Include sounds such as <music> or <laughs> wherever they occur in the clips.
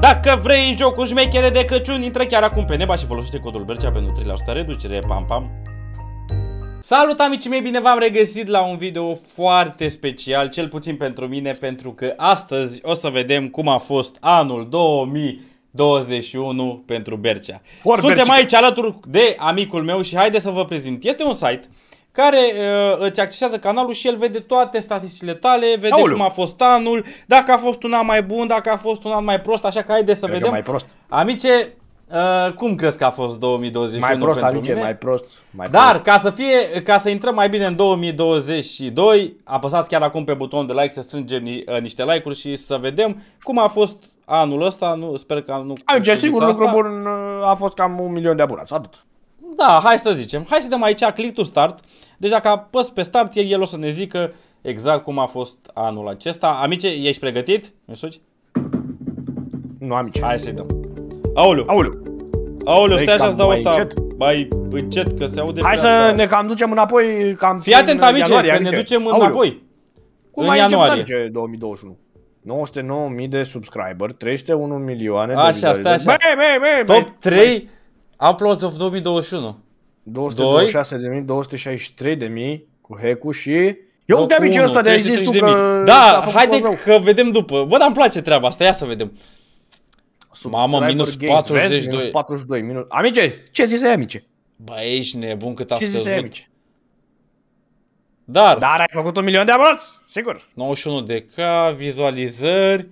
Dacă vrei jocul șmechere de Crăciun, intră chiar acum pe neba și folosește codul Bercea pentru 3% reducere, pam pam. Salut amici mei, bine v-am regăsit la un video foarte special, cel puțin pentru mine, pentru că astăzi o să vedem cum a fost anul 2021 pentru Bercea. Or, Suntem Bercea. aici alături de amicul meu și haide să vă prezint. Este un site care uh, îți accesează canalul și el vede toate statisticile tale, vede Aoleu. cum a fost anul, dacă a fost un an mai bun, dacă a fost un an mai prost, așa că haide să Cred vedem. mai prost. Amice, Uh, cum crezi că a fost 2021 Mai prost, pentru amice, mine? mai prost. Mai Dar prost. ca să fie, ca să intrăm mai bine în 2022, apăsați chiar acum pe butonul de like să strângem ni, uh, niște like-uri și să vedem cum a fost anul ăsta. Nu, sper că nu... Amice, sigur, lucru bun uh, a fost cam un milion de abonați, atât. Da, hai să zicem. Hai să dăm aici click to start. Deci dacă apăs pe start, el o să ne zică exact cum a fost anul acesta. Amice, ești pregătit? Mesuci? Nu, amice. Hai să-i dăm. Aoleu! Aoleu! Aoleu, stai așa să dau asta. Încet? Mai încet, că se aude Hai să ne cam ducem înapoi. Cam Fii atent, amice, ianuarie, că amice. ne ducem Aoleu. înapoi. Cum în mai ianuarie. Încep, 2021? 909.000 de subscriber, 301 milioane de așa, stai așa. Băi, băi, Top 3 Uploads of 2021. 226.263.000 cu hack și... Eu uite amicii ăsta de ai zis tu că... Da, haide că vedem după. Bă, dar îmi place treaba asta, ia să vedem. Mamă, minus 42. Minus 42. Amice, ce zise amice? Bă, ești nebun cât a ce scăzut. Zise, amice? Dar... Dar ai făcut un milion de abonați, sigur. 91 de K, vizualizări,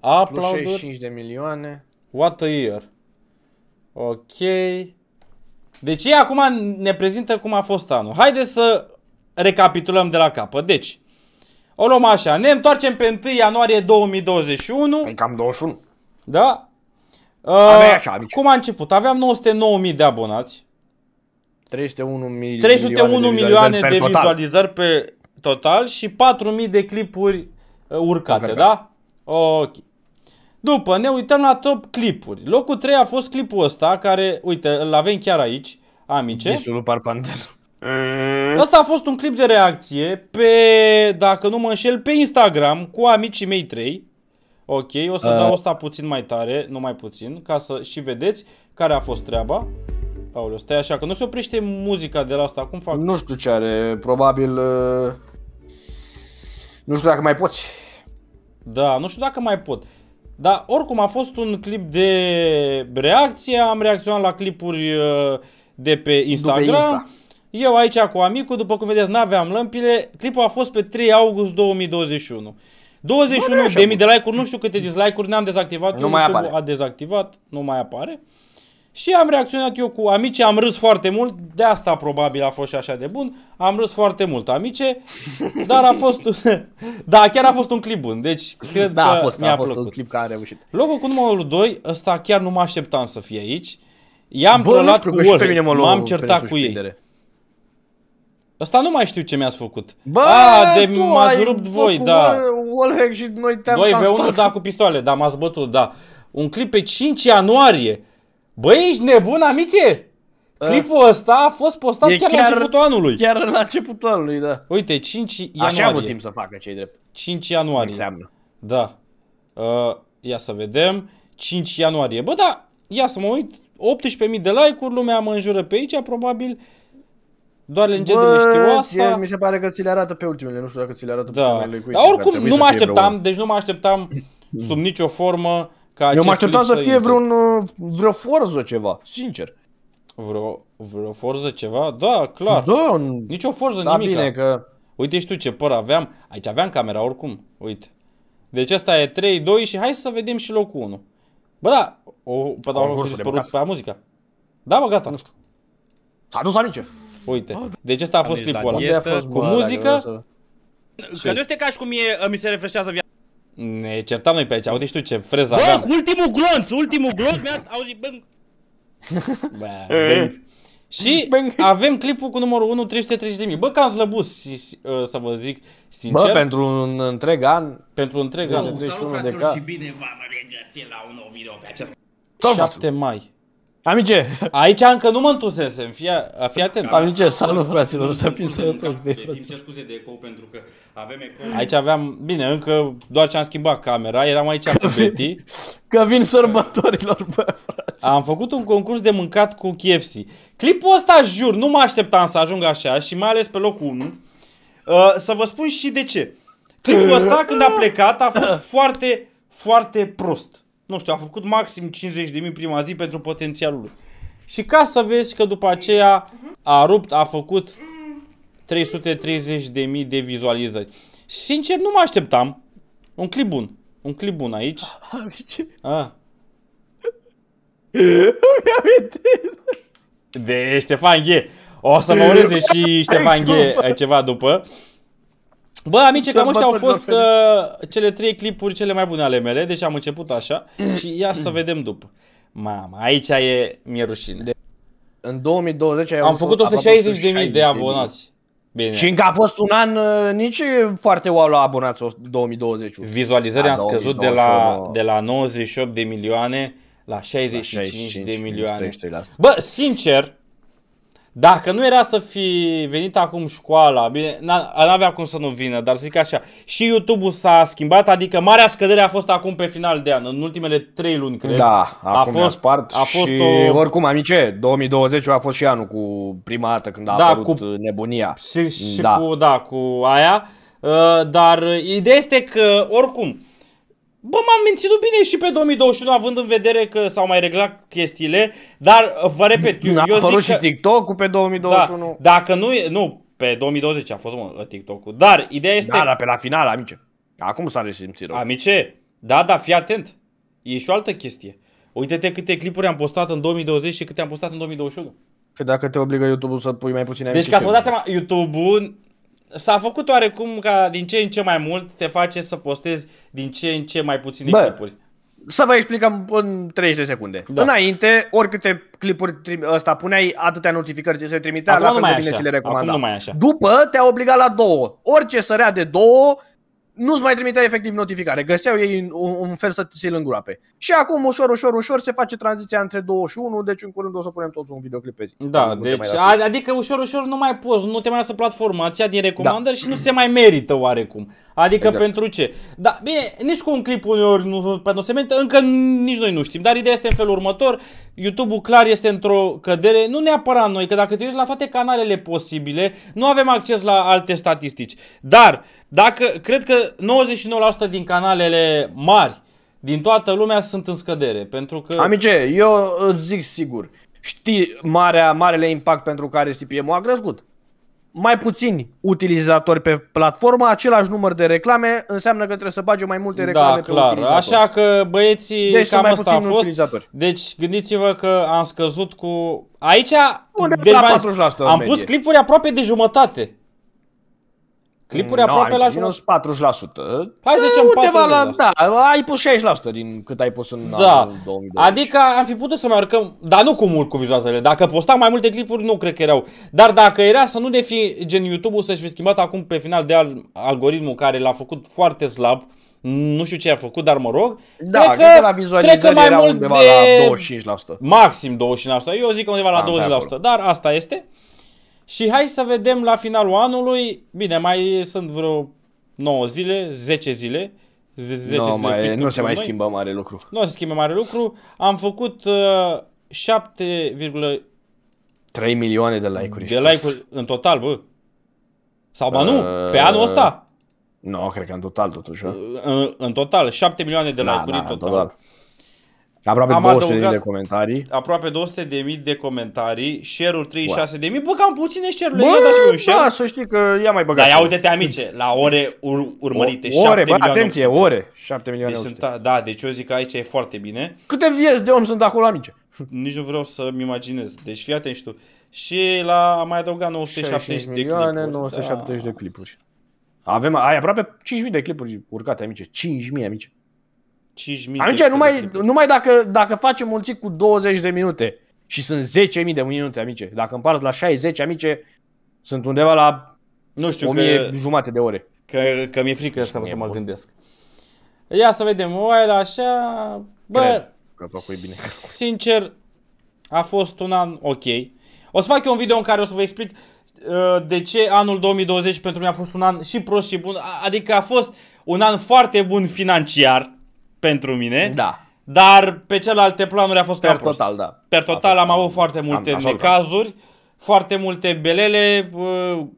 aplauduri. Plus 65 de milioane. What a year. Ok. Deci ei acum ne prezintă cum a fost anul. Haideți să recapitulăm de la capăt. Deci, o luăm așa. Ne întoarcem pe 1 ianuarie 2021. Păi cam 21. Da? Uh, așa, cum a început? Aveam 909.000 de abonați. 301, milioane, 301 milioane de vizualizări, pe total și 4.000 de clipuri uh, urcate, Încărcă. da? Ok. După ne uităm la top clipuri. Locul 3 a fost clipul ăsta care, uite, îl avem chiar aici, amice. Disul Parpanter. Asta <laughs> a fost un clip de reacție pe, dacă nu mă înșel, pe Instagram cu amicii mei 3. Ok, o să uh. dau asta puțin mai tare, nu mai puțin, ca să și vedeți care a fost treaba. Aoleu, stai așa, că nu se oprește muzica de la asta, cum fac? Nu știu ce are, probabil... Uh... Nu știu dacă mai poți. Da, nu știu dacă mai pot. Dar oricum a fost un clip de reacție, am reacționat la clipuri uh, de pe Instagram. Insta. Eu aici cu amicul, după cum vedeți, n-aveam lămpile. Clipul a fost pe 3 august 2021. 21 de mii de like-uri, nu știu câte dislike-uri, ne-am dezactivat, nu mai apare. a dezactivat, nu mai apare. Și am reacționat eu cu amice, am râs foarte mult, de asta probabil a fost și așa de bun, am râs foarte mult, amice, dar a fost, <laughs> da, chiar a fost un clip bun, deci cred da, că a fost, mi-a a fost plăcut. un clip care a reușit. Locul cu numărul 2, ăsta chiar nu mă așteptam să fie aici, i-am prălat cu Wallhead, m-am certat cu ei. Asta nu mai știu ce mi-ați făcut. Bă, A, de tu m-ați rupt voi, da. Wallhack și noi te-am Doi pe unul, da, cu pistoale, da, m-ați bătut, da. Un clip pe 5 ianuarie. Băi, ești nebun, amice? Da. Clipul ăsta a fost postat chiar, chiar la începutul anului. Chiar la începutul anului, da. Uite, 5 ianuarie. Așa a avut timp să facă, cei drept. 5 ianuarie. Înseamnă. Da. Uh, ia să vedem. 5 ianuarie. Bă, da, ia să mă uit. 18.000 de like-uri, lumea mă înjură pe aici, probabil. Doar legendele știu asta. mi se pare că ți le arată pe ultimele, nu știu dacă ți le arată da. pe ultimele. Dar oricum, nu mă așteptam, deci nu mă așteptam <clears throat> sub nicio formă ca Eu mă așteptam să fie vreun, uh, vreo forză ceva, sincer. Vreo, vreo forză ceva? Da, clar. Da, Nici o forză, da, nimic. bine că... Uite și tu ce păr aveam. Aici aveam camera oricum, uite. Deci asta e 3, 2 și hai să vedem și locul 1. Bă, da, o, pe da, o dispărut pe muzica. Da, bă, gata. Nu știu. S-a dus amice. Uite, deci asta a fost clipul ăla. Cu muzică. Că nu este ca și cum mi se refreșează viața. Ne certam noi pe aici, auzi și tu ce freza Bă, aveam. ultimul glonț, ultimul glonț mi-a auzit, bâng. <laughs> Bă, bâng. Și bâng. avem clipul cu numărul 1, 330 de mii. Bă, cam slăbus, și, uh, să vă zic sincer. Bă, pentru un întreg an. Pentru un întreg an. 31 de Și bine v-am regăsit la un nou video pe acest. 7 mai. Amice! Aici încă nu mă întusesem, fii, fii atent. Amice, salut fraților, să fim sănătoși de scuze de ecou pentru că avem ecou. Aici aveam, bine, încă doar ce am schimbat camera, eram aici că cu Betty. Că vin sărbătorilor, bă, frate. Am făcut un concurs de mâncat cu KFC. Clipul ăsta, jur, nu mă așteptam să ajung așa și mai ales pe locul 1. Uh, să vă spun și de ce. Clipul ăsta, când a plecat, a fost <clears throat> foarte, foarte prost nu știu, a făcut maxim 50.000 prima zi pentru potențialul lui. Și ca să vezi că după aceea a rupt, a făcut 330.000 de vizualizări. Sincer, nu mă așteptam. Un clip bun. Un clip bun aici. A. <laughs> Ah. De Ștefan Ghe. O să mă ureze și Ștefan Ghe ceva după. Bă, amice, cam astea au fost uh, cele trei clipuri cele mai bune ale mele, deci am început așa și ia să vedem după. Mama, aici e, mi-e rușine. De- în 2020 ai am făcut 160.000 de, de abonați. Bine. Și încă a fost un an uh, nici foarte wow la abonați 2020. Vizualizările am scăzut de la, de la 98 de milioane la 65, la 65 de milioane. Bă, sincer, dacă nu era să fi venit acum școala, bine, n-avea cum să nu vină, dar zic așa, și YouTube-ul s-a schimbat, adică marea scădere a fost acum pe final de an, în ultimele trei luni, cred. Da, acum a fost, spart a fost și o... oricum, amice, 2020 a fost și anul cu prima dată când a da, apărut cu... nebunia. Și, și da. cu, da, cu aia, uh, dar ideea este că, oricum, Bă, m-am menținut bine și pe 2021, având în vedere că s-au mai reglat chestiile, dar uh, vă repet, eu, da, eu zic și că... TikTok-ul pe 2021. Da, dacă nu, nu, pe 2020 a fost mă, TikTok-ul, dar ideea este... Da, dar pe la final, amice. Acum s-a resimțit rău. Amice, da, da, fii atent. E și o altă chestie. Uite-te câte clipuri am postat în 2020 și câte am postat în 2021. Că păi dacă te obligă YouTube-ul să pui mai puține Deci ca să vă dați seama, YouTube-ul s-a făcut oarecum ca din ce în ce mai mult te face să postezi din ce în ce mai puține Bă, clipuri. Să vă explicăm în 30 de secunde. Da. Înainte, oricâte clipuri ăsta puneai, atâtea notificări ce se trimitea, Acum la fel de bine așa. ți le recomanda. Acum nu mai așa. După, te-a obligat la două. Orice sărea de două, nu-ți mai trimitea efectiv notificare. Găseau ei un, un fel să ți-l îngroape. Și acum, ușor, ușor, ușor, se face tranziția între 2 și 1, deci în curând o să punem toți un videoclip pe zi. Da, nu deci, adică ușor, ușor nu mai poți, nu te mai lasă platformația din recomandări da. și nu se mai merită oarecum. Adică exact. pentru ce? Da, bine, nici cu un clip uneori nu, pentru se merită, încă nici noi nu știm, dar ideea este în felul următor, YouTube-ul clar este într-o cădere, nu neapărat noi, că dacă te uiți la toate canalele posibile, nu avem acces la alte statistici. Dar, dacă, cred că 99% din canalele mari din toată lumea sunt în scădere, pentru că... Amice, eu îți zic sigur, știi marea, marele impact pentru care CPM a crescut. Mai puțini utilizatori pe platformă, același număr de reclame, înseamnă că trebuie să bage mai multe da, reclame da, clar. utilizator. Așa că băieții, deci cam mai asta a fost. Utilizatori. Deci gândiți-vă că am scăzut cu... Aici... Unde deci la 40% Am medie. pus clipuri aproape de jumătate. Clipuri no, mm, aproape la minus 40%. Hai să zicem Undeva 40%. La, da, ai pus 60% din cât ai pus în da. anul 2020. Adică am fi putut să mai urcăm, dar nu cu mult cu vizualizările. Dacă postam mai multe clipuri, nu cred că erau. Dar dacă era să nu de fi gen YouTube-ul să-și fi schimbat acum pe final de al, algoritmul care l-a făcut foarte slab, nu știu ce a făcut, dar mă rog. Da, cred că, la vizualizări cred că mai era mult undeva de... la 25%. Maxim 25%. Eu zic undeva la da, la 20%, dar asta este. Și hai să vedem la finalul anului, bine, mai sunt vreo 9 zile, 10 zile, 10 no, zile mai, nu se mai noi. schimbă mare lucru. Nu se schimbă mare lucru. Am făcut uh, 7,3 milioane de like-uri. De like-uri în total, bă. Sau uh, ba nu, pe uh, anul ăsta. Nu, no, cred că în total totuși. Uh, uh. În, în total, 7 milioane de da, like-uri na, da, în total. total. Aproape am 200 adăugat, de comentarii. Aproape 200 de mii de comentarii, share-uri 36 de mii. Bă, cam puține share-uri. Bă, un da, share. da, să știi că ia mai băgat. Dar ia uite-te, amice, la ore ur urmărite. O, ore, 7 bă, atenție, 800. ore. 7 milioane deci sunt, Da, deci eu zic că aici e foarte bine. Câte vieți de om sunt acolo, amice? <laughs> Nici nu vreau să-mi imaginez. Deci fii atent și tu. Și la, am mai adăugat 970 de milioane, clipuri. 970 da. de clipuri. Avem, ai aproape 5.000 de clipuri urcate, amice. 5.000, amice. 5.000 de numai, numai dacă, dacă facem un cu 20 de minute și sunt 10.000 de minute, amice, dacă împarți la 60, amice, sunt undeva la nu știu, 1000 că, jumate de ore. Că, că mi-e frică asta să mă bun. gândesc. Ia să vedem, la așa... Bă, Cred că bine. <laughs> sincer, a fost un an ok. O să fac eu un video în care o să vă explic uh, de ce anul 2020 pentru mine a fost un an și prost și bun, adică a fost un an foarte bun financiar, pentru mine. Da. Dar pe celelalte planuri a fost per prost. total, da. Per total am avut foarte multe am, necazuri, am. foarte multe belele. Uh,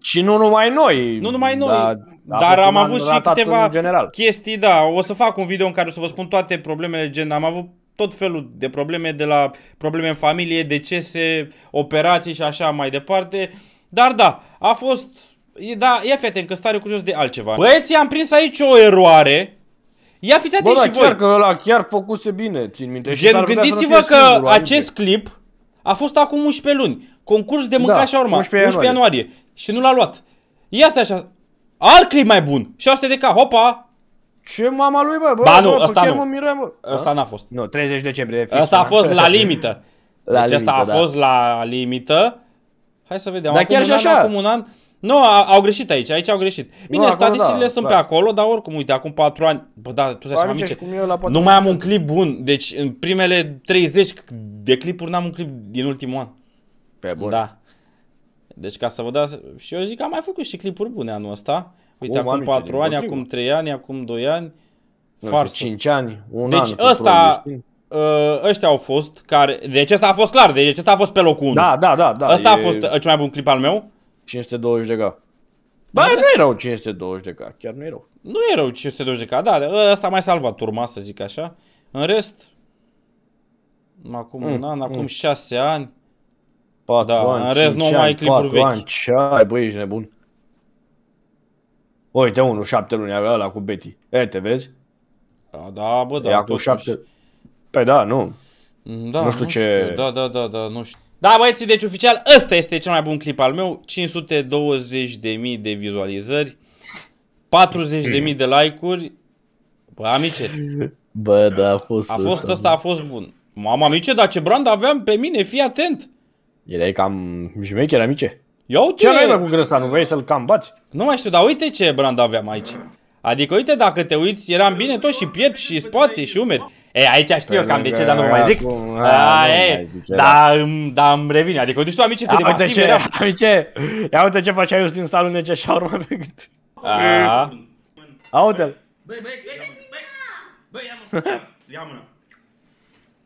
și nu numai noi. Nu numai noi. Da, dar am avut și câteva general. chestii, da. O să fac un video în care o să vă spun toate problemele gen. Am avut tot felul de probleme, de la probleme în familie, decese, operații și așa mai departe. Dar da, a fost... Da, ia fete, încă stare cu jos de altceva. Băieții, am prins aici o eroare Ia fiți atenți și chiar voi. că ăla chiar făcuse bine, țin minte. Gen, gândiți-vă că singur, acest clip a fost acum 11 luni. Concurs de mâncare da, și urma. 11 11 ianuarie. Și nu l-a luat. Ia stai așa. Alt clip mai bun. 600 de ca. Hopa. Ce mama lui, bă? bă ba nu, ăsta nu. Mă miram, Ăsta n-a fost. Nu, 30 decembrie. Ăsta a da. fost la <laughs> limită. La deci limită, asta a da. fost la limită. Hai să vedem. Dar acum chiar și așa. An, acum un an. Nu, no, au greșit aici, aici au greșit. Bine, no, da, statisticile da, sunt da. pe acolo, dar oricum, uite, acum 4 ani, bă, da, tu să mai mice. nu mai am un clip bun, deci în primele 30 de clipuri n-am un clip din ultimul an. Pe bun. Da. Deci ca să vă dați, și eu zic că am mai făcut și clipuri bune anul ăsta. Uite, acum, acum amice, 4 ani, acum 3 ani, acum 2 ani. Farsă. 5 deci ani, un deci an. Deci ăsta, ă, ăștia au fost care... Deci ăsta a fost clar, deci ăsta a fost pe locul 1. Da, da, da. da ăsta e... a fost ă, cel mai bun clip al meu. 520 de ca? Bă, nu erau 520 de ca? chiar nu erau. Nu erau 520 de ca? da, ăsta mai salvat turma, să zic așa. În rest, acum mm, un an, acum mm. 6 ani. 4 da, ani, în rest nu mai clipuri vechi. ani, ce ai, băi, ești nebun. Uite, unul, șapte luni avea ăla cu Betty. E, te vezi? Da, da bă, da. E acum totuși. șapte... Pe păi da, nu. Da, nu știu nu ce... Da, da, da, da, nu știu. Da, băieții, deci oficial ăsta este cel mai bun clip al meu. 520.000 de vizualizări, 40.000 de like-uri. Bă, amice. Bă, da, a fost A fost ăsta, a fost bun. Mama amice, dar ce brand aveam pe mine, fii atent. Erai cam jmecher, amice. Ia uite. Ce ai cu grăsa, nu vrei să-l cam bați? Nu mai știu, dar uite ce brand aveam aici. Adică uite, dacă te uiți, eram bine tot și piept și spate și umeri. E, aici știu eu cam de ce, dar nu mai zic. Acum, a, a, e, da, îmi revine. Adică, nu știu, amici, că de masiv ce, erau. Amice, <laughs> ia uite ce faci. eu din salul nece și urmă pe gât. Aude-l. Băi, băi, băi, băi, băi, băi, băi, băi, băi,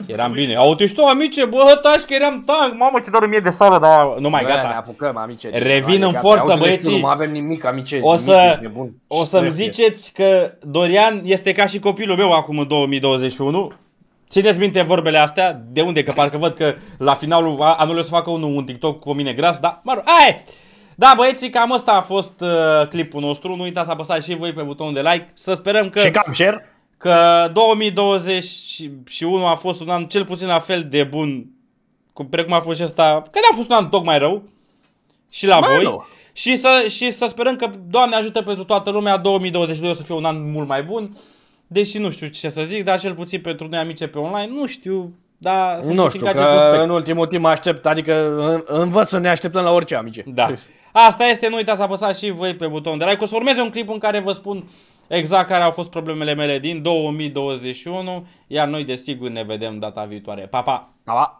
Eram bine. Au tu știu, amice, bă, tași că eram tank. Mamă, ce doar mie de sală, dar nu mai gata. Ne apucăm, amice. Revin în forță, băieții. Nu avem nimic, amice. O să, o să-mi ziceți că Dorian este ca și copilul meu acum în 2021. Țineți minte vorbele astea, de unde, că parcă văd că la finalul anului o să facă unul un TikTok cu mine gras, dar mă rog, aia da, băieții, cam ăsta a fost uh, clipul nostru. Nu uitați să apăsați și voi pe butonul de like. Să sperăm că... Și cam share că 2021 a fost un an cel puțin la fel de bun cum, precum a fost și ăsta, că n-a fost un an tocmai rău și la Mano. voi. Și să, și să sperăm că, Doamne ajută pentru toată lumea, 2022 o să fie un an mult mai bun. Deși nu știu ce să zic, dar cel puțin pentru noi amice pe online, nu știu, dar să Nu știu, că în ultimul timp aștept, adică învăț să ne așteptăm la orice amice. Da. Asta este, nu uitați să apăsați și voi pe butonul de like. O să urmeze un clip în care vă spun Exact care au fost problemele mele din 2021, iar noi desigur ne vedem data viitoare. Pa, pa! Pa, pa!